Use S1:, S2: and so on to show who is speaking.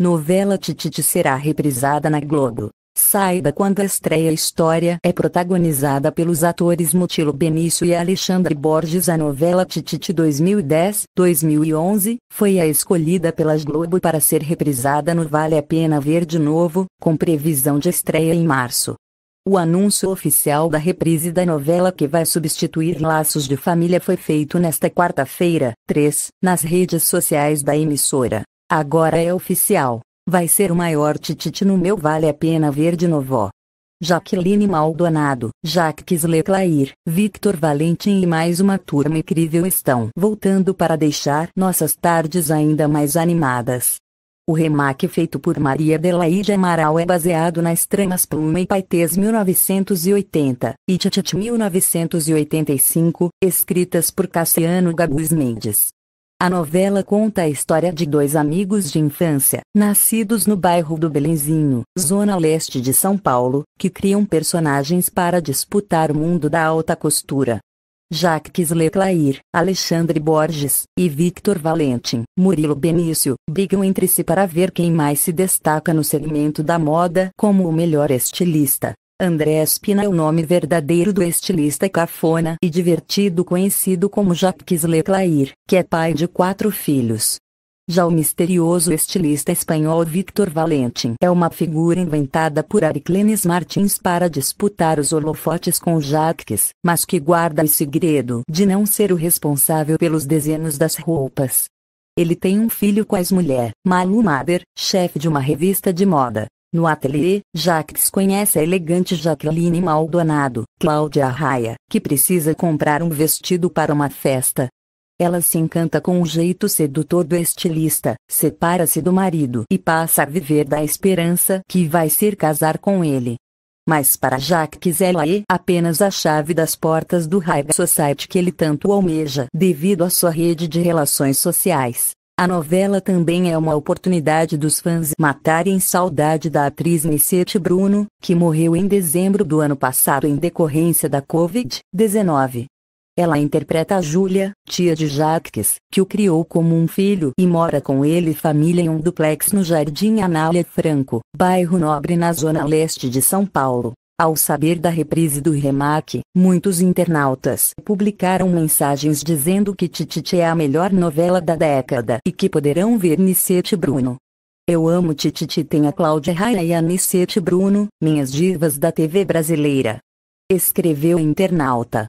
S1: Novela Tititi será reprisada na Globo. Saiba quando a estreia história é protagonizada pelos atores Mutilo Benício e Alexandre Borges. A novela Tititi 2010-2011 foi a escolhida pelas Globo para ser reprisada no Vale a Pena Ver de Novo, com previsão de estreia em março. O anúncio oficial da reprise da novela que vai substituir Laços de Família foi feito nesta quarta-feira, 3, nas redes sociais da emissora. Agora é oficial. Vai ser o maior tititi no meu Vale a Pena Ver de novo. Jaqueline Maldonado, Jacques Leclair, Victor Valentim e mais uma turma incrível estão voltando para deixar nossas tardes ainda mais animadas. O remake feito por Maria Adelaide Amaral é baseado nas tramas Pluma e Paites 1980 e Tititi 1985, escritas por Cassiano Gabus Mendes. A novela conta a história de dois amigos de infância, nascidos no bairro do Belenzinho, zona leste de São Paulo, que criam personagens para disputar o mundo da alta costura. Jacques Leclair, Alexandre Borges e Victor Valentim, Murilo Benício, brigam entre si para ver quem mais se destaca no segmento da moda como o melhor estilista. André Espina é o nome verdadeiro do estilista cafona e divertido conhecido como Jacques Leclair, que é pai de quatro filhos. Já o misterioso estilista espanhol Victor Valentin é uma figura inventada por Ariclenes Martins para disputar os holofotes com Jacques, mas que guarda o segredo de não ser o responsável pelos desenhos das roupas. Ele tem um filho com a ex-mulher, Malu Mader, chefe de uma revista de moda. No ateliê, Jacques conhece a elegante Jacqueline Maldonado, Cláudia Raya, que precisa comprar um vestido para uma festa. Ela se encanta com o jeito sedutor do estilista, separa-se do marido e passa a viver da esperança que vai ser casar com ele. Mas para Jacques ela é apenas a chave das portas do High Society que ele tanto almeja devido à sua rede de relações sociais. A novela também é uma oportunidade dos fãs matarem saudade da atriz Nicete Bruno, que morreu em dezembro do ano passado em decorrência da Covid-19. Ela interpreta a Júlia, tia de Jacques, que o criou como um filho e mora com ele e família em um duplex no Jardim Anália Franco, bairro nobre na zona leste de São Paulo. Ao saber da reprise do remake, muitos internautas publicaram mensagens dizendo que Tititi é a melhor novela da década e que poderão ver Nicete Bruno. Eu amo Tititi tem a Cláudia Raia e a Nicete Bruno, minhas divas da TV brasileira. Escreveu internauta.